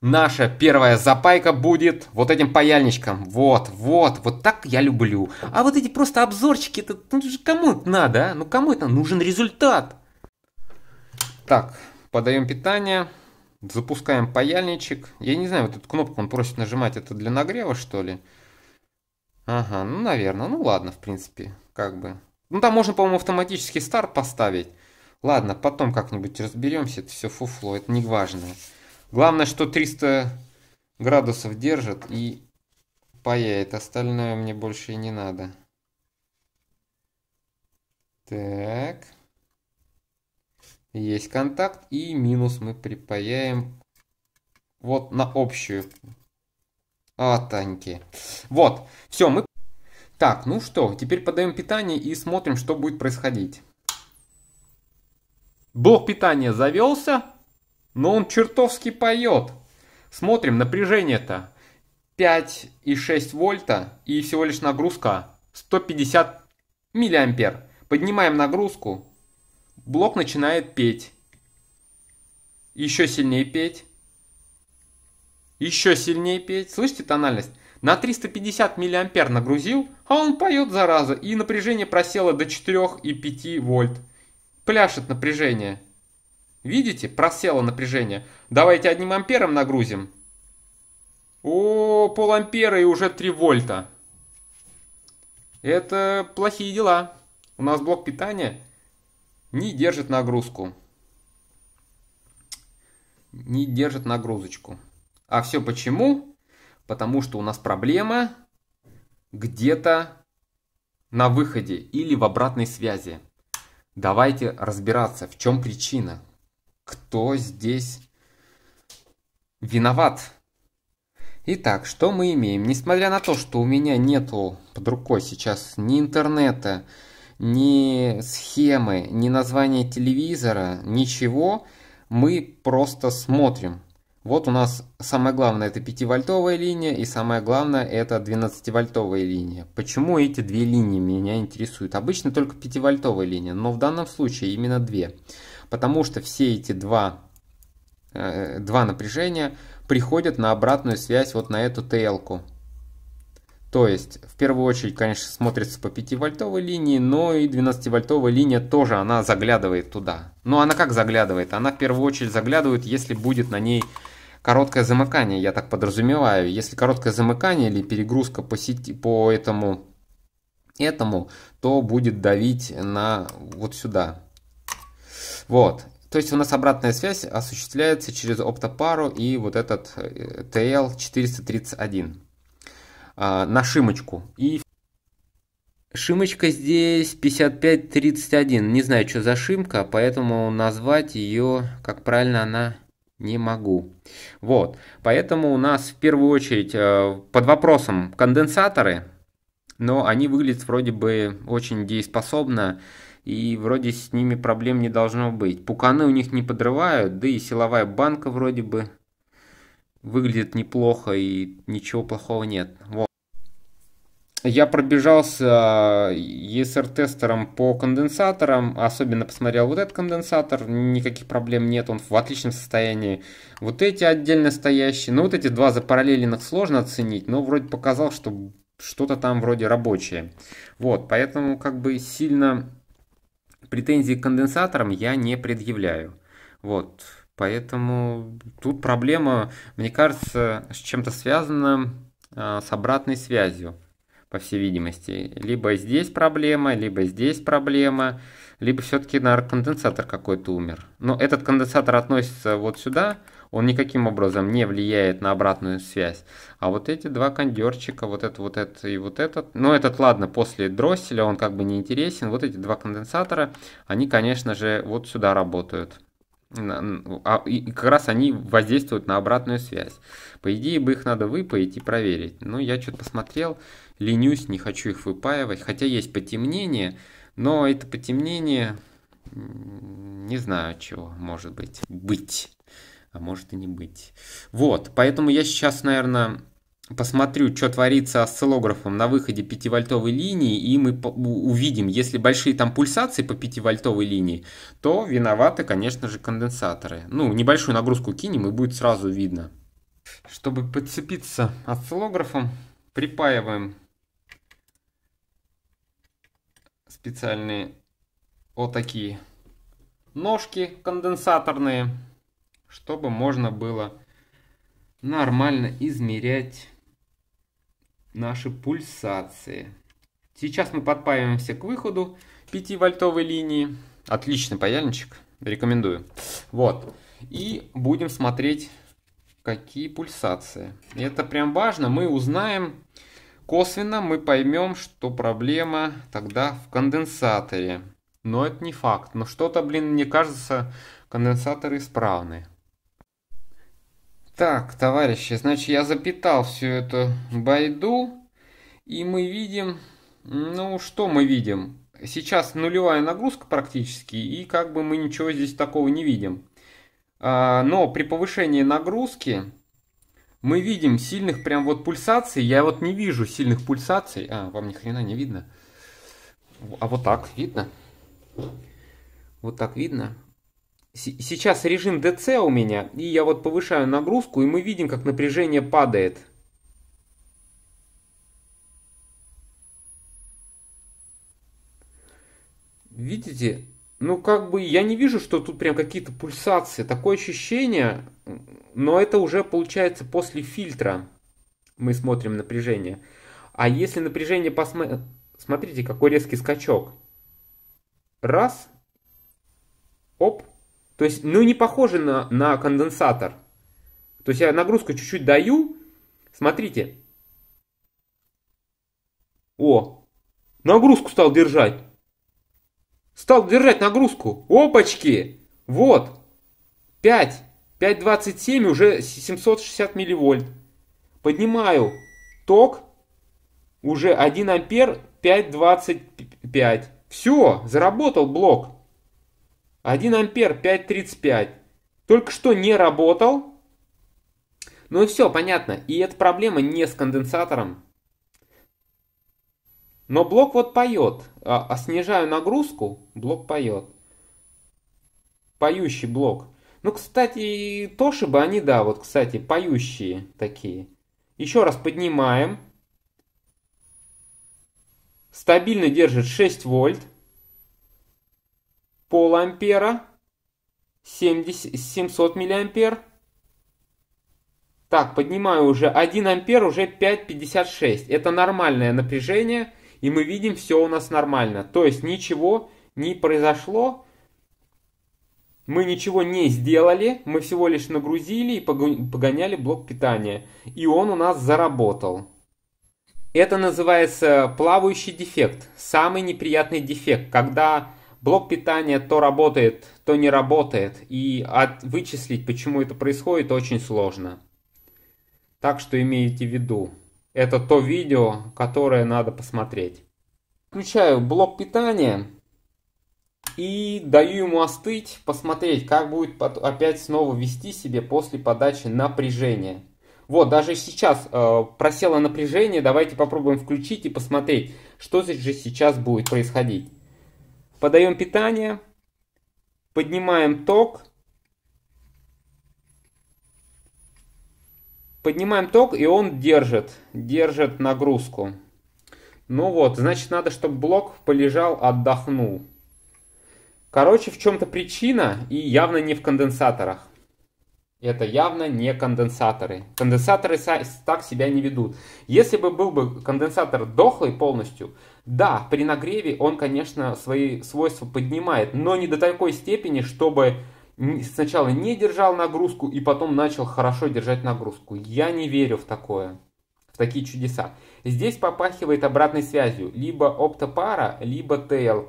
наша первая запайка будет вот этим паяльничком. Вот, вот, вот так я люблю. А вот эти просто обзорчики, ну, это ну, кому это надо, а? Ну кому это нужен результат? Так, подаем питание. Запускаем паяльничек. Я не знаю, вот эту кнопку он просит нажимать, это для нагрева что ли? Ага, ну, наверное. Ну, ладно, в принципе, как бы. Ну, там можно, по-моему, автоматический старт поставить. Ладно, потом как-нибудь разберемся. Это все фуфло, это не важно. Главное, что 300 градусов держит и паяет. Остальное мне больше и не надо. Так. Есть контакт. И минус мы припаяем вот на общую а, танки. Вот, все, мы... Так, ну что, теперь подаем питание и смотрим, что будет происходить. Блок питания завелся, но он чертовски поет. Смотрим, напряжение-то 5,6 вольта и всего лишь нагрузка 150 миллиампер. Поднимаем нагрузку, блок начинает петь. Еще сильнее петь. Еще сильнее петь. Слышите тональность? На 350 миллиампер нагрузил, а он поет, зараза, и напряжение просело до 4 и 5 вольт. Пляшет напряжение. Видите, просело напряжение. Давайте одним ампером нагрузим. О, полампера и уже 3 вольта. Это плохие дела. У нас блок питания не держит нагрузку. Не держит нагрузочку. А все почему? Потому что у нас проблема где-то на выходе или в обратной связи. Давайте разбираться, в чем причина. Кто здесь виноват? Итак, что мы имеем? Несмотря на то, что у меня нету под рукой сейчас ни интернета, ни схемы, ни названия телевизора, ничего, мы просто смотрим. Вот у нас самое главное это 5-вольтовая линия и самое главное это 12-вольтовая линия. Почему эти две линии меня интересуют? Обычно только 5-вольтовая линия, но в данном случае именно две. Потому что все эти два, э, два напряжения приходят на обратную связь вот на эту ТЛ-ку. То есть, в первую очередь, конечно, смотрится по 5-вольтовой линии, но и 12-вольтовая линия тоже, она заглядывает туда. Но она как заглядывает? Она в первую очередь заглядывает, если будет на ней короткое замыкание, я так подразумеваю. Если короткое замыкание или перегрузка по сети, по этому, этому, то будет давить на вот сюда. Вот. То есть у нас обратная связь осуществляется через оптопару и вот этот TL431 э, а, на шимочку. И Шимочка здесь 5531. Не знаю, что за шимка, поэтому назвать ее, как правильно она не могу. Вот, поэтому у нас в первую очередь э, под вопросом конденсаторы, но они выглядят вроде бы очень дееспособно, и вроде с ними проблем не должно быть. Пуканы у них не подрывают, да и силовая банка вроде бы выглядит неплохо, и ничего плохого нет. Вот. Я пробежался ESR-тестером а, по конденсаторам, особенно посмотрел вот этот конденсатор, никаких проблем нет, он в отличном состоянии. Вот эти отдельно стоящие, ну вот эти два запараллеленных сложно оценить, но вроде показал, что что-то там вроде рабочее. Вот, поэтому как бы сильно претензий к конденсаторам я не предъявляю. Вот, поэтому тут проблема, мне кажется, с чем-то связана а, с обратной связью по всей видимости. Либо здесь проблема, либо здесь проблема, либо все-таки, наверное, конденсатор какой-то умер. Но этот конденсатор относится вот сюда, он никаким образом не влияет на обратную связь. А вот эти два кондерчика, вот этот, вот этот и вот этот, но ну, этот, ладно, после дросселя он как бы не интересен, вот эти два конденсатора, они, конечно же, вот сюда работают. А, и как раз они воздействуют на обратную связь. По идее бы их надо выпаять и проверить. Но ну, я что-то посмотрел, ленюсь, не хочу их выпаивать. Хотя есть потемнение, но это потемнение, не знаю чего, может быть, быть, а может и не быть. Вот, поэтому я сейчас, наверное, посмотрю, что творится осциллографом на выходе 5-вольтовой линии, и мы увидим, если большие там пульсации по 5-вольтовой линии, то виноваты, конечно же, конденсаторы. Ну, небольшую нагрузку кинем, и будет сразу видно. Чтобы подцепиться осциллографом, припаиваем специальные вот такие ножки конденсаторные, чтобы можно было нормально измерять наши пульсации. Сейчас мы подпаиваемся к выходу 5-вольтовой линии. Отличный паяльничек, рекомендую. Вот. И будем смотреть, какие пульсации. Это прям важно, мы узнаем, Косвенно мы поймем, что проблема тогда в конденсаторе. Но это не факт. Но что-то, блин, мне кажется, конденсаторы исправны. Так, товарищи, значит, я запитал всю эту байду. И мы видим, ну что мы видим? Сейчас нулевая нагрузка практически, и как бы мы ничего здесь такого не видим. А, но при повышении нагрузки мы видим сильных прям вот пульсаций. Я вот не вижу сильных пульсаций. А, вам ни хрена не видно. А вот так видно. Вот так видно. Сейчас режим DC у меня, и я вот повышаю нагрузку, и мы видим, как напряжение падает. Видите, ну, как бы я не вижу, что тут прям какие-то пульсации. Такое ощущение, но это уже получается после фильтра мы смотрим напряжение. А если напряжение посмотреть... Смотрите, какой резкий скачок. Раз. Оп. То есть, ну, не похоже на, на конденсатор. То есть, я нагрузку чуть-чуть даю. Смотрите. О, нагрузку стал держать. Стал держать нагрузку. Опачки! Вот. 5. 5,27 уже 760 милливольт. Поднимаю ток. Уже 1 ампер 5,25. Все, заработал блок. 1 ампер 5,35. Только что не работал. Ну и все, понятно. И эта проблема не с конденсатором, но блок вот поет, а, а снижаю нагрузку, блок поет. Поющий блок. Ну, кстати, тоши бы они, да, вот, кстати, поющие такие. Еще раз поднимаем. Стабильно держит 6 вольт. Пол ампера. 70, 700 миллиампер. Так, поднимаю уже 1 ампер, уже 5,56. Это нормальное напряжение и мы видим, все у нас нормально. То есть ничего не произошло, мы ничего не сделали, мы всего лишь нагрузили и погоняли блок питания. И он у нас заработал. Это называется плавающий дефект, самый неприятный дефект, когда блок питания то работает, то не работает, и от... вычислить, почему это происходит, очень сложно. Так что имейте в виду. Это то видео, которое надо посмотреть. Включаю блок питания и даю ему остыть, посмотреть, как будет опять снова вести себе после подачи напряжения. Вот, даже сейчас э, просело напряжение, давайте попробуем включить и посмотреть, что здесь же сейчас будет происходить. Подаем питание, поднимаем ток, Поднимаем ток, и он держит, держит нагрузку. Ну вот, значит, надо, чтобы блок полежал, отдохнул. Короче, в чем-то причина, и явно не в конденсаторах. Это явно не конденсаторы. Конденсаторы так себя не ведут. Если бы был бы конденсатор дохлый полностью, да, при нагреве он, конечно, свои свойства поднимает, но не до такой степени, чтобы сначала не держал нагрузку и потом начал хорошо держать нагрузку. Я не верю в такое, в такие чудеса. Здесь попахивает обратной связью, либо оптопара, либо тл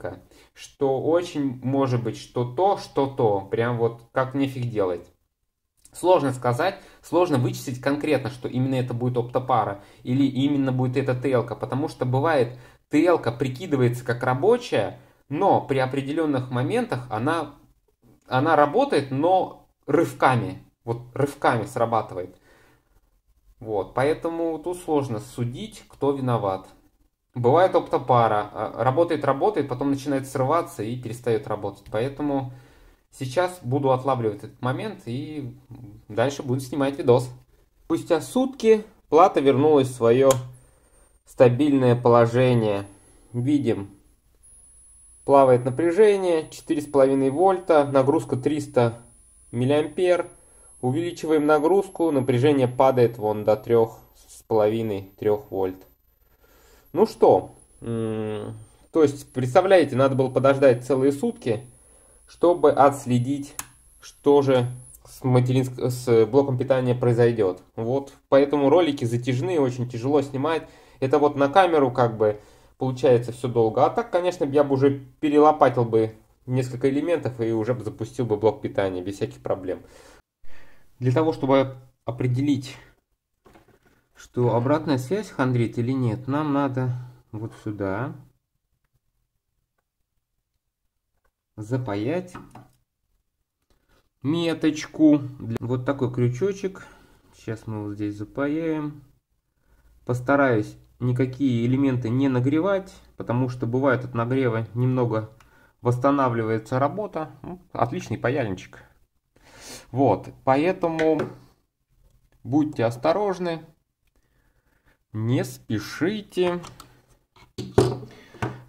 что очень может быть что то, что то, прям вот как нефиг делать. Сложно сказать, сложно вычислить конкретно, что именно это будет оптопара или именно будет эта тл потому что бывает тл прикидывается как рабочая, но при определенных моментах она она работает, но рывками, вот рывками срабатывает. Вот, поэтому тут сложно судить, кто виноват. Бывает оптопара, а, работает, работает, потом начинает срываться и перестает работать. Поэтому сейчас буду отлавливать этот момент и дальше буду снимать видос. Спустя сутки плата вернулась в свое стабильное положение. Видим Плавает напряжение, 4,5 вольта, нагрузка 300 миллиампер. Увеличиваем нагрузку, напряжение падает вон до 3,5-3 вольт. Ну что, то есть, представляете, надо было подождать целые сутки, чтобы отследить, что же с, материнск... с блоком питания произойдет. Вот, поэтому ролики затяжные, очень тяжело снимать. Это вот на камеру как бы получается все долго. А так, конечно, я бы уже перелопатил бы несколько элементов и уже запустил бы блок питания без всяких проблем. Для того, чтобы определить, что обратная связь хандрит или нет, нам надо вот сюда запаять меточку. Вот такой крючочек. Сейчас мы его здесь запаяем. Постараюсь никакие элементы не нагревать, потому что бывает от нагрева немного восстанавливается работа. Ну, отличный паяльничек. Вот, поэтому будьте осторожны, не спешите.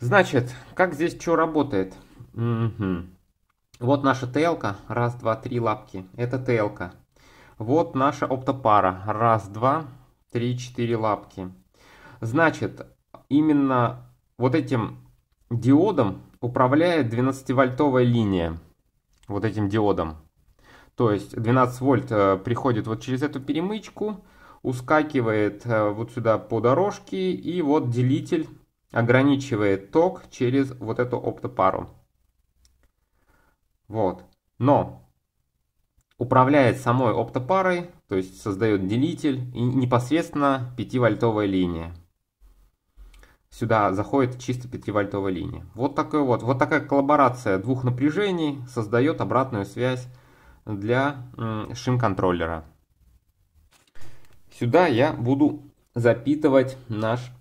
Значит, как здесь что работает? Угу. Вот наша тл раз, два, три лапки, это тл Вот наша оптопара, раз, два, три, четыре лапки. Значит, именно вот этим диодом управляет 12-вольтовая линия. Вот этим диодом. То есть 12 вольт э, приходит вот через эту перемычку, ускакивает э, вот сюда по дорожке, и вот делитель ограничивает ток через вот эту оптопару. Вот. Но управляет самой оптопарой, то есть создает делитель и непосредственно 5-вольтовая линия сюда заходит чисто 5-вольтовая линия. Вот, такой вот, вот такая коллаборация двух напряжений создает обратную связь для шим-контроллера. Сюда я буду запитывать наш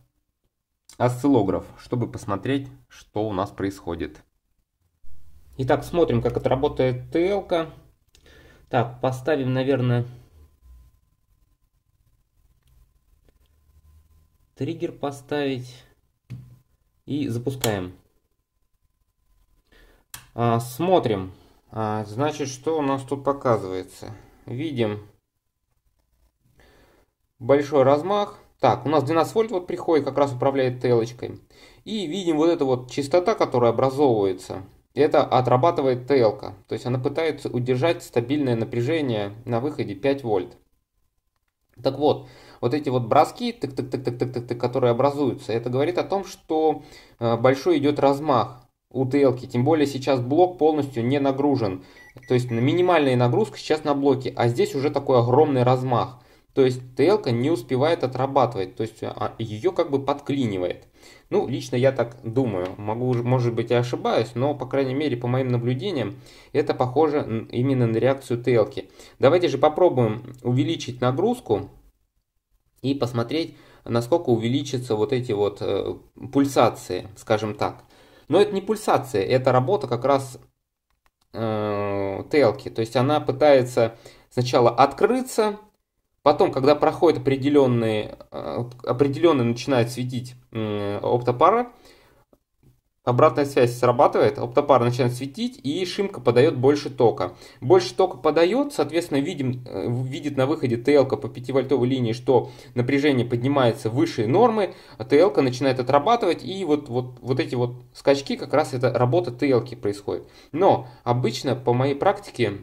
осциллограф, чтобы посмотреть, что у нас происходит. Итак, смотрим, как отработает тл -ка. Так, поставим, наверное, триггер поставить и запускаем. А, смотрим. А, значит, что у нас тут показывается? Видим большой размах. Так, у нас 12 вольт вот приходит, как раз управляет телочкой. И видим вот эта вот частота, которая образовывается. Это отрабатывает телка. То есть она пытается удержать стабильное напряжение на выходе 5 вольт. Так вот, вот эти вот броски, тык -тык -тык -тык -тык -тык -тык, которые образуются, это говорит о том, что э, большой идет размах у ТЛ, тем более сейчас блок полностью не нагружен. То есть минимальная нагрузка сейчас на блоке, а здесь уже такой огромный размах. То есть ТЛ не успевает отрабатывать, то есть а, ее как бы подклинивает. Ну, лично я так думаю, могу, может быть я ошибаюсь, но, по крайней мере, по моим наблюдениям, это похоже именно на реакцию ТЛ. Давайте же попробуем увеличить нагрузку и посмотреть, насколько увеличатся вот эти вот э, пульсации, скажем так. Но это не пульсация, это работа как раз э, телки. То есть она пытается сначала открыться, потом, когда проходит э, определенный, э, определенно начинает светить э, оптопара, обратная связь срабатывает, оптопар начинает светить, и шимка подает больше тока. Больше тока подает, соответственно, видим, э, видит на выходе тл по 5-вольтовой линии, что напряжение поднимается выше нормы, а тл начинает отрабатывать, и вот, вот, вот эти вот скачки, как раз это работа тл происходит. Но обычно, по моей практике,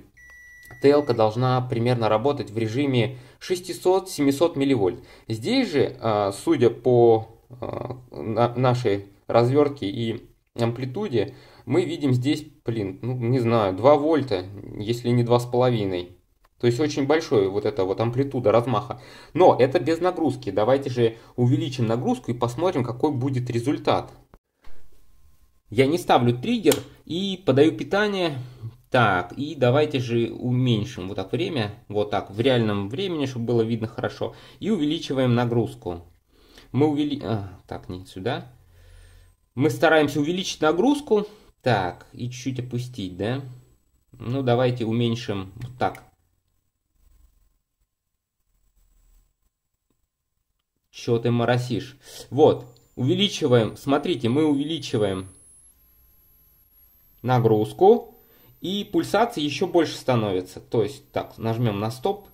тл должна примерно работать в режиме 600-700 милливольт. Здесь же, э, судя по э, нашей развертки и амплитуде мы видим здесь, блин, ну не знаю, 2 вольта, если не 2,5. То есть очень большой вот эта вот амплитуда размаха. Но это без нагрузки. Давайте же увеличим нагрузку и посмотрим, какой будет результат. Я не ставлю триггер и подаю питание. Так, и давайте же уменьшим вот так время, вот так, в реальном времени, чтобы было видно хорошо. И увеличиваем нагрузку. Мы увели... А, так, не сюда. Мы стараемся увеличить нагрузку. Так, и чуть-чуть опустить, да? Ну, давайте уменьшим вот так. Чё ты моросишь? Вот, увеличиваем, смотрите, мы увеличиваем нагрузку, и пульсация еще больше становится. То есть, так, нажмем на стоп.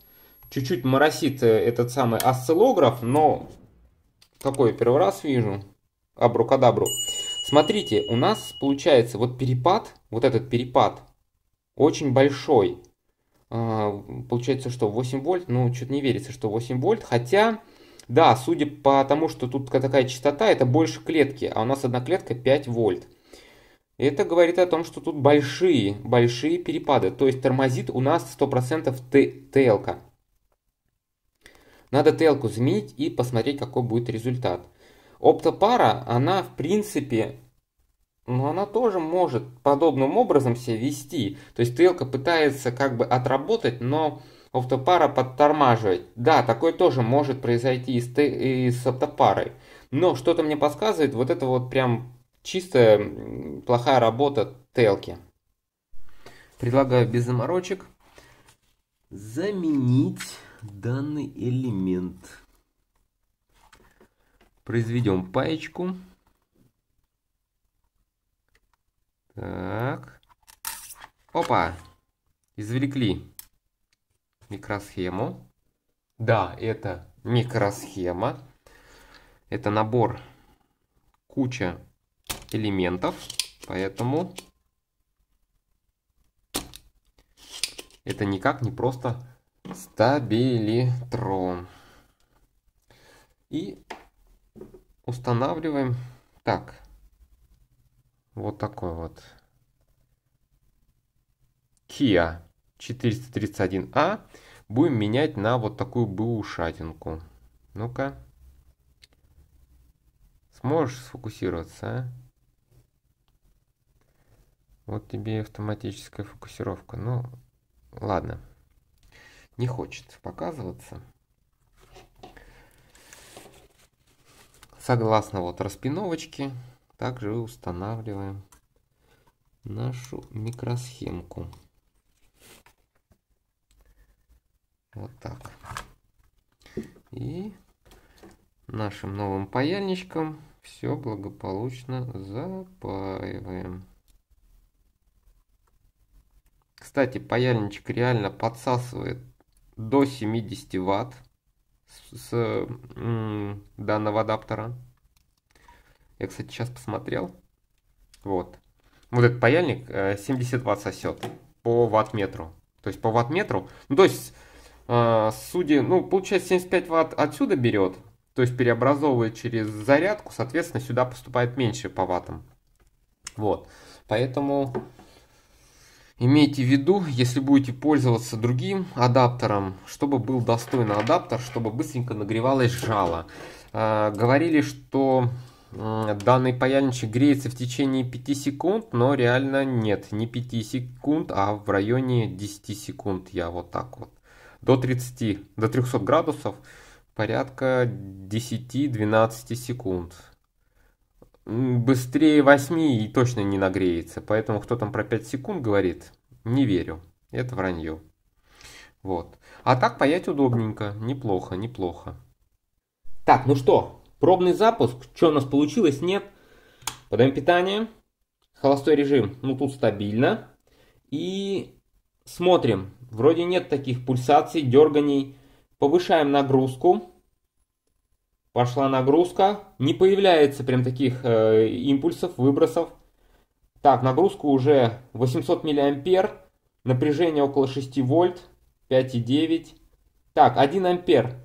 Чуть-чуть моросит э, этот самый осциллограф, но такой первый раз вижу абракадабру. Смотрите, у нас получается вот перепад, вот этот перепад очень большой. А, получается, что 8 вольт, ну, что-то не верится, что 8 вольт, хотя... Да, судя по тому, что тут такая частота, это больше клетки, а у нас одна клетка 5 вольт. Это говорит о том, что тут большие, большие перепады. То есть тормозит у нас 100% ТЛК. Надо ТЛК заменить и посмотреть, какой будет результат. Оптопара, она в принципе, но ну, она тоже может подобным образом себя вести. То есть стрелка пытается как бы отработать, но оптопара подтормаживает. Да, такое тоже может произойти и с, и с оптопарой. Но что-то мне подсказывает, вот это вот прям чистая плохая работа телки. Предлагаю без заморочек заменить данный элемент Произведем паечку. Так. Опа! Извлекли микросхему. Да, это микросхема. Это набор куча элементов, поэтому это никак не просто стабилитрон. И устанавливаем так. Вот такой вот. Kia 431A. А. Будем менять на вот такую шатинку. Ну-ка. Сможешь сфокусироваться, а? Вот тебе автоматическая фокусировка. Ну, ладно. Не хочет показываться. Согласно вот распиновочке, также устанавливаем нашу микросхемку. Вот так. И нашим новым паяльничком все благополучно запаиваем. Кстати, паяльничек реально подсасывает до 70 ватт с, данного адаптера. Я, кстати, сейчас посмотрел. Вот. Вот этот паяльник 70 э, ватт сосет по метру То есть по ваттметру. Ну, то есть, э, судя, ну, получается 75 ватт отсюда берет. То есть преобразовывает через зарядку, соответственно, сюда поступает меньше по ваттам. Вот. Поэтому Имейте в виду, если будете пользоваться другим адаптером, чтобы был достойный адаптер, чтобы быстренько нагревалось жало. Э, говорили, что э, данный паяльничек греется в течение 5 секунд, но реально нет, не 5 секунд, а в районе 10 секунд я вот так вот. До 30, до 300 градусов порядка 10-12 секунд быстрее 8 и точно не нагреется. Поэтому кто там про 5 секунд говорит, не верю. Это вранье. Вот. А так паять удобненько. Неплохо, неплохо. Так, ну что, пробный запуск. Что у нас получилось? Нет. Подаем питание. Холостой режим. Ну тут стабильно. И смотрим. Вроде нет таких пульсаций, дерганий. Повышаем нагрузку пошла нагрузка, не появляется прям таких э, импульсов, выбросов. Так, нагрузка уже 800 миллиампер напряжение около 6 вольт, 5,9. Так, 1 ампер,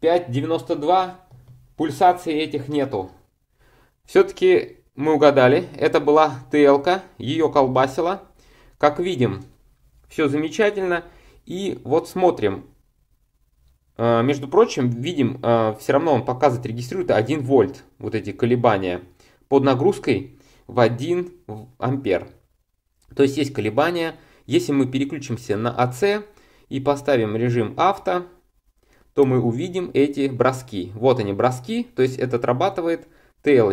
5,92, пульсации этих нету. Все-таки мы угадали, это была ТЛ, ее колбасила. Как видим, все замечательно. И вот смотрим, а, между прочим, видим, а, все равно он показывает, регистрирует 1 вольт, вот эти колебания, под нагрузкой в 1 ампер. То есть есть колебания. Если мы переключимся на АЦ и поставим режим авто, то мы увидим эти броски. Вот они броски, то есть это отрабатывает тл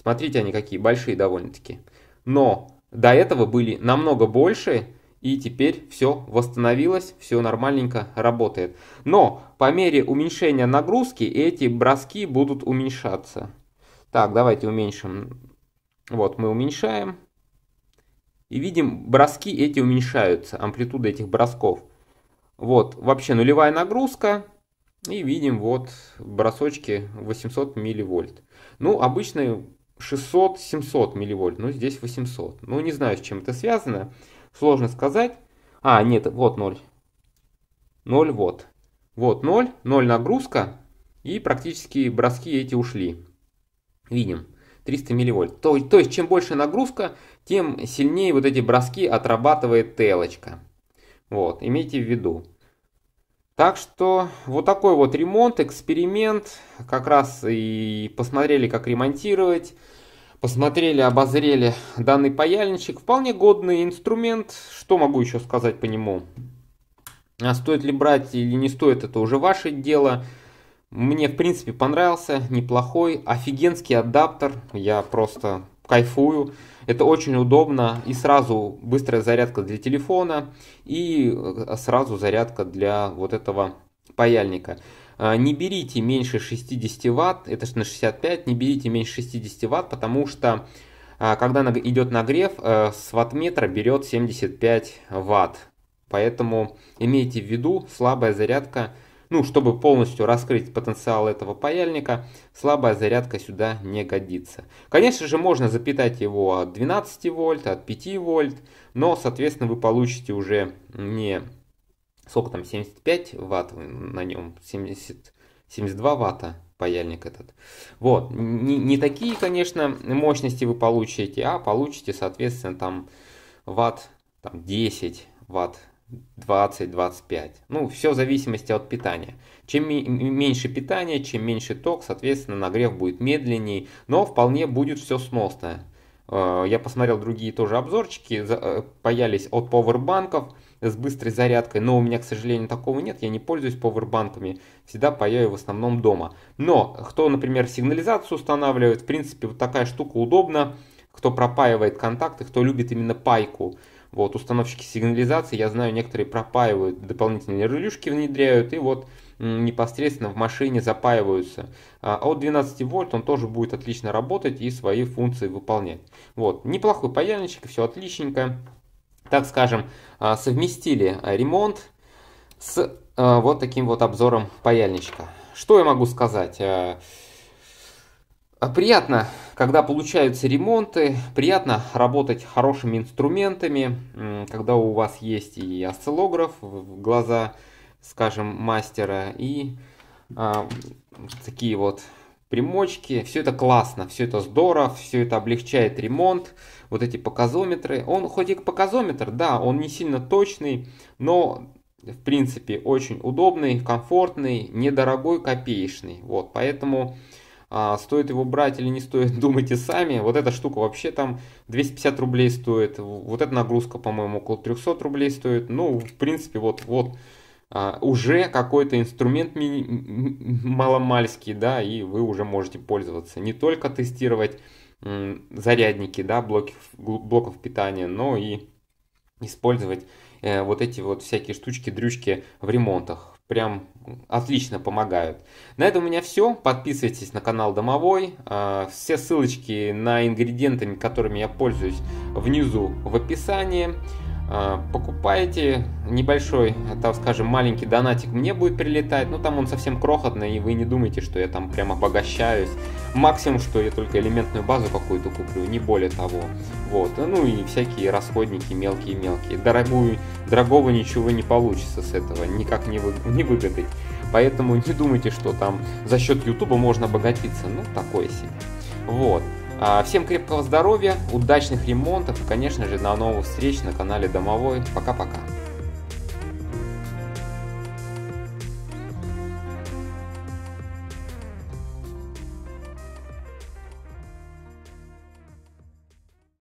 Смотрите, они какие большие довольно-таки. Но до этого были намного больше, и теперь все восстановилось, все нормальненько работает. Но по мере уменьшения нагрузки эти броски будут уменьшаться. Так, давайте уменьшим. Вот мы уменьшаем. И видим, броски эти уменьшаются, амплитуда этих бросков. Вот, вообще нулевая нагрузка. И видим вот бросочки 800 милливольт. Ну, обычные 600-700 милливольт, но здесь 800. Ну, не знаю, с чем это связано. Сложно сказать. А, нет, вот 0. 0 вот. Вот 0, 0 нагрузка. И практически броски эти ушли. Видим. 300 милливольт. То, то есть, чем больше нагрузка, тем сильнее вот эти броски отрабатывает телочка. Вот, имейте в виду. Так что вот такой вот ремонт, эксперимент. Как раз и посмотрели, как ремонтировать посмотрели, обозрели данный паяльничек. Вполне годный инструмент. Что могу еще сказать по нему? А стоит ли брать или не стоит, это уже ваше дело. Мне, в принципе, понравился, неплохой, офигенский адаптер. Я просто кайфую. Это очень удобно и сразу быстрая зарядка для телефона и э, сразу зарядка для вот этого паяльника. А, не берите меньше 60 Вт, это же на 65, не берите меньше 60 Вт, потому что а, когда идет нагрев, э, с ваттметра берет 75 Вт. Поэтому имейте в виду, слабая зарядка, ну, чтобы полностью раскрыть потенциал этого паяльника, слабая зарядка сюда не годится. Конечно же, можно запитать его от 12 вольт, от 5 вольт, но, соответственно, вы получите уже не сколько там, 75 ватт на нем, 70, 72 ватта паяльник этот. Вот, не, не такие, конечно, мощности вы получите, а получите, соответственно, там ватт там 10, ватт 20-25. Ну, все в зависимости от питания. Чем меньше питания, чем меньше ток, соответственно, нагрев будет медленнее но вполне будет все сносно. Э, я посмотрел другие тоже обзорчики, э, паялись от поwerбанков, банков с быстрой зарядкой, но у меня, к сожалению, такого нет, я не пользуюсь пауэрбанками, всегда паяю в основном дома. Но кто, например, сигнализацию устанавливает, в принципе, вот такая штука удобна, кто пропаивает контакты, кто любит именно пайку. Вот установщики сигнализации, я знаю, некоторые пропаивают, дополнительные релюшки внедряют, и вот непосредственно в машине запаиваются. А, а от 12 вольт он тоже будет отлично работать и свои функции выполнять. Вот, неплохой паяльничек, все отличненько так скажем, а, совместили а, ремонт с а, вот таким вот обзором паяльничка. Что я могу сказать? Приятно, когда получаются ремонты, приятно работать хорошими инструментами, когда у вас есть и осциллограф, глаза, скажем, мастера, и такие вот примочки. Все это классно, все это здорово, все это облегчает ремонт. Вот эти показометры. Он хоть и показометр, да, он не сильно точный, но в принципе очень удобный, комфортный, недорогой, копеечный. Вот, поэтому а, стоит его брать или не стоит, думайте сами. Вот эта штука вообще там 250 рублей стоит. Вот эта нагрузка, по-моему, около 300 рублей стоит. Ну, в принципе, вот, вот а, уже какой-то инструмент маломальский, да, и вы уже можете пользоваться. Не только тестировать зарядники, да, блоки, блоков питания, но и использовать э, вот эти вот всякие штучки, дрючки в ремонтах. Прям отлично помогают. На этом у меня все. Подписывайтесь на канал Домовой. А, все ссылочки на ингредиенты, которыми я пользуюсь, внизу в описании. А, покупаете небольшой, там, скажем, маленький донатик мне будет прилетать, но там он совсем крохотный, и вы не думаете, что я там прям обогащаюсь. Максимум, что я только элементную базу какую-то куплю, не более того. Вот, ну и всякие расходники мелкие-мелкие. Дорогую, дорогого ничего не получится с этого, никак не, вы, не выгадать. Поэтому не думайте, что там за счет Ютуба можно обогатиться, ну такое себе. Вот. А, всем крепкого здоровья, удачных ремонтов и, конечно же, на новых встреч на канале Домовой. Пока-пока.